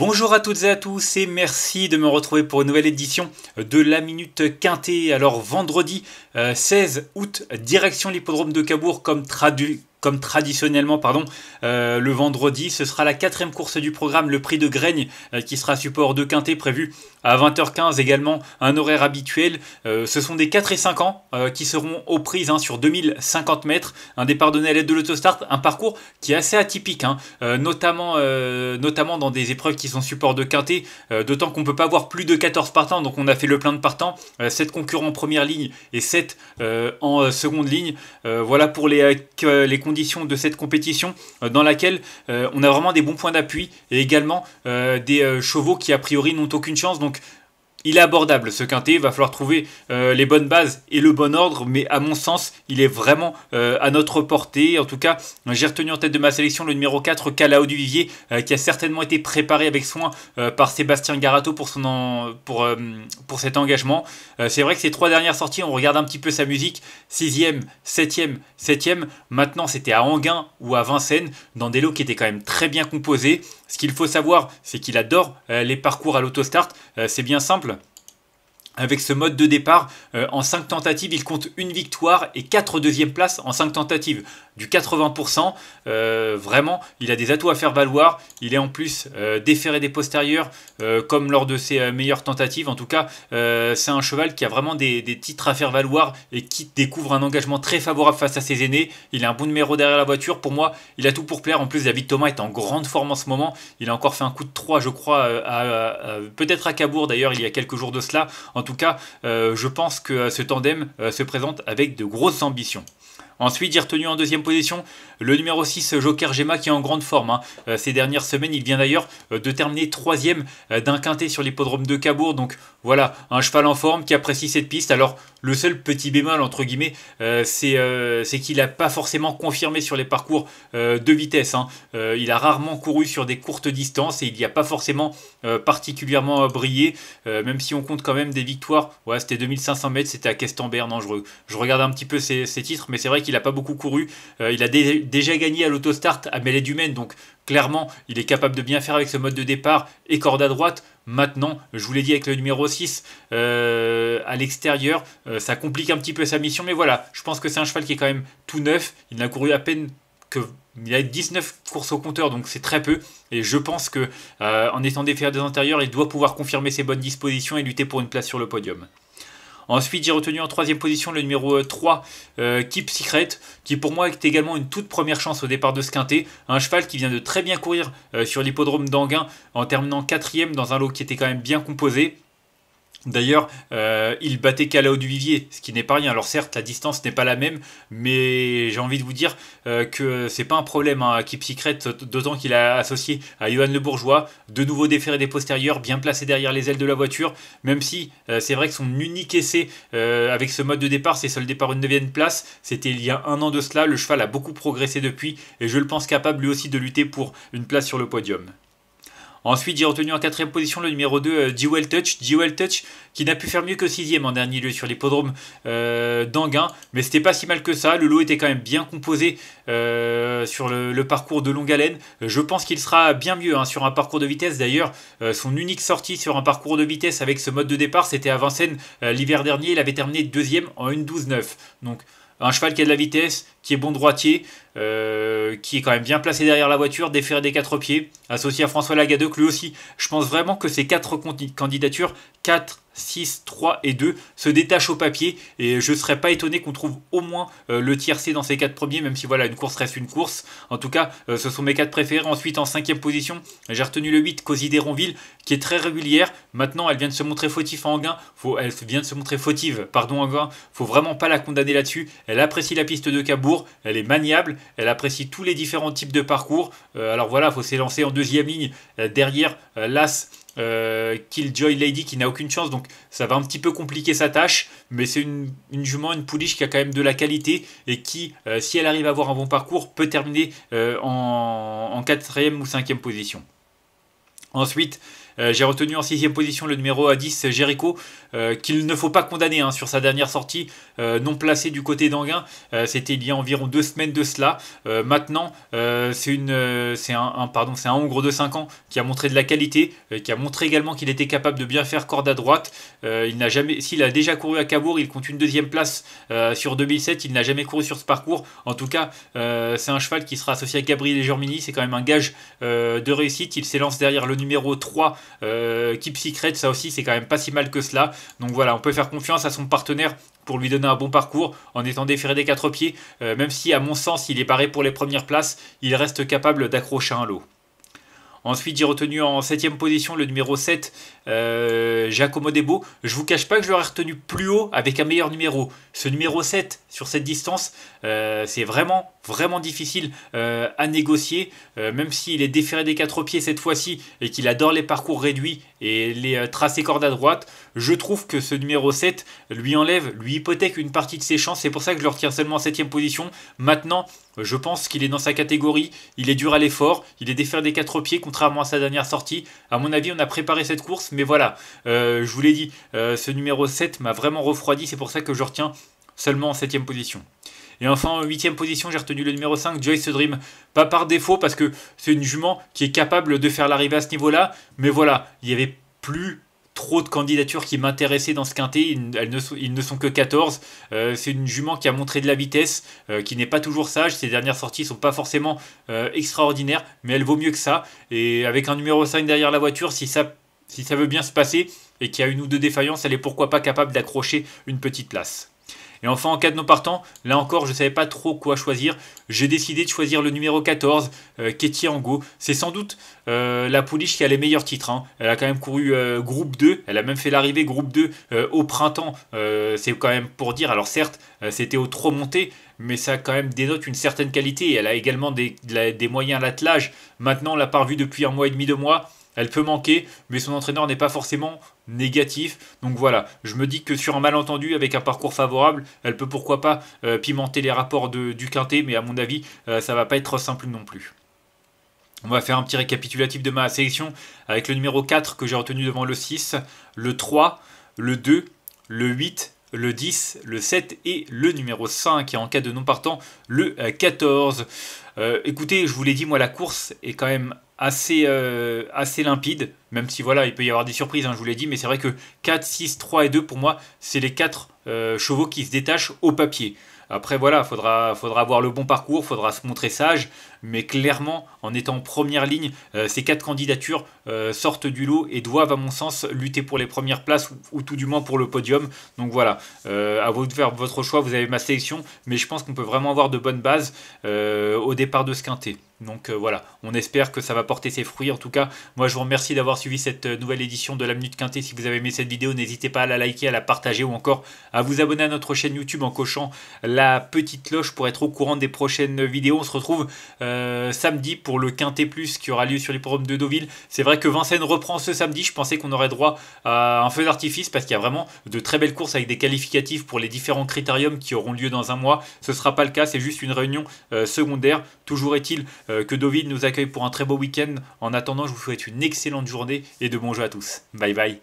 Bonjour à toutes et à tous et merci de me retrouver pour une nouvelle édition de la Minute Quintée. Alors vendredi 16 euh, août, direction l'hippodrome de Cabourg comme, traduit... Comme traditionnellement, pardon, euh, le vendredi, ce sera la quatrième course du programme, le prix de Graigne, euh, qui sera support de Quintet, prévu à 20h15, également un horaire habituel. Euh, ce sont des 4 et 5 ans qui seront aux prises hein, sur 2050 mètres, un départ donné à l'aide de l'autostart, un parcours qui est assez atypique, hein, notamment, notamment dans des épreuves qui sont support de Quintet, d'autant qu'on ne peut pas avoir plus de 14 partants, donc on a fait le plein de partants, 7 concurrents en première ligne et 7 en seconde ligne. voilà pour les, les de cette compétition euh, dans laquelle euh, on a vraiment des bons points d'appui et également euh, des chevaux qui a priori n'ont aucune chance. Donc il est abordable ce quintet. Il va falloir trouver euh, les bonnes bases et le bon ordre, mais à mon sens, il est vraiment euh, à notre portée. En tout cas, j'ai retenu en tête de ma sélection le numéro 4, Calao du Vivier, euh, qui a certainement été préparé avec soin par Sébastien Garato pour, pour, pour cet engagement. c'est vrai que ces trois dernières sorties, on regarde un petit peu sa musique 6ème, 7ème, 7ème. Maintenant, c'était à Anguin ou à Vincennes, dans des lots qui étaient quand même très bien composés. Ce qu'il faut savoir, c'est qu'il adore les parcours à l'autostart. c'est bien simple. Avec ce mode de départ, euh, en 5 tentatives, il compte une victoire et 4 deuxièmes places en 5 tentatives du 80%. Euh, vraiment, il a des atouts à faire valoir. Il est en plus euh, déféré des postérieurs, euh, comme lors de ses meilleures tentatives. En tout cas, c'est un cheval qui a vraiment des, des, titres à faire valoir et qui découvre un engagement très favorable face à ses aînés. Il a un bon numéro derrière la voiture. Pour moi, il a tout pour plaire. En plus, David Thomas est en grande forme en ce moment. Il a encore fait un coup de 3, je crois, peut-être à Cabourg d'ailleurs, il y a quelques jours de cela. En tout cas, je pense que ce tandem se présente avec de grosses ambitions. Ensuite, j'ai retenu en deuxième position le numéro 6, Joker Gemma, qui est en grande forme. Hein. Euh, ces dernières semaines, il vient d'ailleurs euh, de terminer troisième euh, d'un quintet sur l'hippodrome de Cabourg. Donc voilà, un cheval en forme qui apprécie cette piste. Alors, le seul petit bémol, entre guillemets, euh, euh, c'est qu'il n'a pas forcément confirmé sur les parcours euh, de vitesse. Hein. il a rarement couru sur des courtes distances et il n'y a pas forcément particulièrement brillé, même si on compte quand même des victoires. Ouais, c'était 2500 mètres, c'était à Questembert. dangereux. je, regarde un petit peu ses, titres, mais c'est vrai qu'il n'a pas beaucoup couru. il a déjà gagné à l'autostart à Mélède du donc clairement, il est capable de bien faire avec ce mode de départ et corde à droite. Maintenant, je vous l'ai dit avec le numéro 6, euh, à l'extérieur, euh, ça complique un petit peu sa mission, mais voilà, je pense que c'est un cheval qui est quand même tout neuf. Il n'a couru à peine que il a 19 courses au compteur, donc c'est très peu. Et je pense que euh, en étant déféré des intérieurs, il doit pouvoir confirmer ses bonnes dispositions et lutter pour une place sur le podium. Ensuite, j'ai retenu en troisième position le numéro 3, euh, euh, Keep Secret, qui pour moi est également une toute première chance au départ de ce quintet. Un cheval qui vient de très bien courir euh, sur l'hippodrome d'Anguin en terminant quatrième dans un lot qui était quand même bien composé. D'ailleurs, euh, il battait qu'à Calao du Vivier, ce qui n'est pas rien. Alors certes, la distance n'est pas la même, mais j'ai envie de vous dire que euh, que c'est pas un problème hein, à Keep Secret, d'autant qu'il a associé à Johan Le Bourgeois, de nouveau déféré des postérieurs, bien placé derrière les ailes de la voiture, même si euh, c'est vrai que son unique essai avec ce mode de départ, c'est seul départ une neuvième place, c'était il y a un an de cela, le cheval a beaucoup progressé depuis, et je le pense capable lui aussi de lutter pour une place sur le podium. Ensuite, j'ai retenu en quatrième position le numéro 2, Jewel euh, Touch. Jewel Touch qui n'a pu faire mieux que sixième en dernier lieu sur l'hippodrome euh, d'Anguin. Mais c'était pas si mal que ça. Le lot était quand même bien composé euh, sur le, parcours de longue haleine. Je pense qu'il sera bien mieux hein, sur un parcours de vitesse. D'ailleurs, euh, son unique sortie sur un parcours de vitesse avec ce mode de départ, c'était à Vincennes l'hiver dernier. Il avait terminé deuxième en 12-9. Donc un cheval qui a de la vitesse, qui est bon droitier. Euh, qui est quand même bien placé derrière la voiture, déféré des quatre pieds, associé à François Lagadec lui aussi. Je pense vraiment que ces quatre candidatures, 4, 6, 3 et 2, se détachent au papier et je ne serais pas étonné qu'on trouve au moins euh, le tiercé dans ces quatre premiers, même si voilà, une course reste une course. En tout cas, euh, ce sont mes quatre préférés. Ensuite, en cinquième position, j'ai retenu le 8, Cosy qui est très régulière. Maintenant, elle vient de se montrer fautive en Guin. Faut, elle vient de se montrer fautive, pardon, ne Faut vraiment pas la condamner là-dessus. Elle apprécie la piste de Cabourg, elle est maniable elle apprécie tous les différents types de parcours. Euh, alors voilà, il faut s'élancer en deuxième ligne euh, derrière euh, l'As. Killjoy Lady qui n'a aucune chance, donc ça va un petit peu compliquer sa tâche, mais c'est une, jument, une pouliche qui a quand même de la qualité et qui, si elle arrive à avoir un bon parcours, peut terminer en, en quatrième ou cinquième position. Ensuite, euh, j'ai retenu en sixième position le numéro A10 Jericho, euh, qu'il ne faut pas condamner hein, sur sa dernière sortie, euh, non placée du côté d'Anguin. C'était il y a environ deux semaines de cela. maintenant, c'est un, un, Hongre de 5 ans qui a montré de la qualité, qui a montré également qu'il était capable de bien faire corde à droite. il s'il a déjà couru à Cabourg, il compte une deuxième place sur 2007. Il n'a jamais couru sur ce parcours. En tout cas, c'est un cheval qui sera associé à Gabriel et Germini. C'est quand même un gage de réussite. Il s'élance derrière le numéro 3, euh, Keep Secret, ça aussi c'est quand même pas si mal que cela. Donc voilà, on peut faire confiance à son partenaire pour lui donner un bon parcours en étant déféré des quatre pieds, euh, même si à mon sens il est barré pour les premières places, il reste capable d'accrocher un lot. Ensuite, j'ai retenu en 7ème position le numéro 7, euh, Giacomo Debo. Je vous cache pas que je l'aurais retenu plus haut avec un meilleur numéro. Ce numéro 7 sur cette distance, euh, c'est vraiment, vraiment difficile euh, à négocier. Euh, même s'il est déféré des quatre pieds cette fois-ci et qu'il adore les parcours réduits et les tracés cordes à droite, je trouve que ce numéro 7 lui enlève, lui hypothèque une partie de ses chances. C'est pour ça que je le retiens seulement en 7 position. Maintenant, je pense qu'il est dans sa catégorie. Il est dur à l'effort. Il est défaire des quatre pieds, contrairement à sa dernière sortie. À mon avis, on a préparé cette course. Mais voilà, euh, je vous l'ai dit, euh, ce numéro 7 m'a vraiment refroidi. C'est pour ça que je retiens seulement en 7 position. Et enfin, en huitième position, j'ai retenu le numéro 5, Joyce Dream. Pas par défaut, parce que c'est une jument qui est capable de faire l'arrivée à ce niveau-là. Mais voilà, il n'y avait plus trop de candidatures qui m'intéressaient dans ce quintet. Ils, elles ne sont, que 14. Euh, c'est une jument qui a montré de la vitesse, euh, qui n'est pas toujours sage. Ses dernières sorties sont pas forcément euh, extraordinaires, mais elle vaut mieux que ça. Et avec un numéro 5 derrière la voiture, si ça, si ça veut bien se passer et qu'il y a une ou deux défaillances, elle est pourquoi pas capable d'accrocher une petite place. Et enfin, en cas de non partant, là encore, je ne savais pas trop quoi choisir. J'ai décidé de choisir le numéro 14, euh, C'est sans doute euh, la pouliche qui a les meilleurs titres. Hein. Elle a quand même couru euh, groupe 2. Elle a même fait l'arrivée groupe 2 euh, au printemps. c'est quand même pour dire. Alors certes, c'était au trop monté, mais ça quand même dénote une certaine qualité. Elle a également des, moyens à l'attelage. Maintenant, on l'a pas vue depuis un mois et demi, de mois elle peut manquer, mais son entraîneur n'est pas forcément négatif. Donc voilà, je me dis que sur un malentendu, avec un parcours favorable, elle peut pourquoi pas euh, pimenter les rapports de, du quintet, mais à mon avis, ça euh, ça va pas être simple non plus. On va faire un petit récapitulatif de ma sélection avec le numéro 4 que j'ai retenu devant le 6, le 3, le 2, le 8 le 10, le 7 et le numéro 5, et en cas de non partant, le 14. Euh, euh, écoutez, je vous l'ai dit, moi la course est quand même assez, euh, assez limpide, même si voilà, il peut y avoir des surprises, hein, je vous l'ai dit, mais c'est vrai que 4, 6, 3 et 2, pour moi, c'est les 4 chevaux qui se détachent au papier. Après, voilà, faudra, faudra avoir le bon parcours, faudra se montrer sage, mais clairement, en étant en première ligne, euh, ces quatre candidatures euh, sortent du lot et doivent, à mon sens, lutter pour les premières places ou, tout du moins pour le podium. Donc voilà, euh, à vous de faire votre choix, vous avez ma sélection, mais je pense qu'on peut vraiment avoir de bonnes bases au départ de ce quintet. Donc euh, voilà, on espère que ça va porter ses fruits. En tout cas, moi je vous remercie d'avoir suivi cette euh, nouvelle édition de la Minute Quintée. Si vous avez aimé cette vidéo, n'hésitez pas à la liker, à la partager ou encore à vous abonner à notre chaîne YouTube en cochant la petite cloche pour être au courant des prochaines vidéos. On se retrouve euh, samedi pour le Quintet Plus qui aura lieu sur les programmes de Deauville. C'est vrai que Vincennes reprend ce samedi. Je pensais qu'on aurait droit à un feu d'artifice parce qu'il y a vraiment de très belles courses avec des qualificatifs pour les différents critériums qui auront lieu dans un mois. Ce ne sera pas le cas, c'est juste une réunion secondaire. Toujours est-il euh, que David nous accueille pour un très beau week-end. En attendant, je vous souhaite une excellente journée et de bons jeux à tous. Bye bye.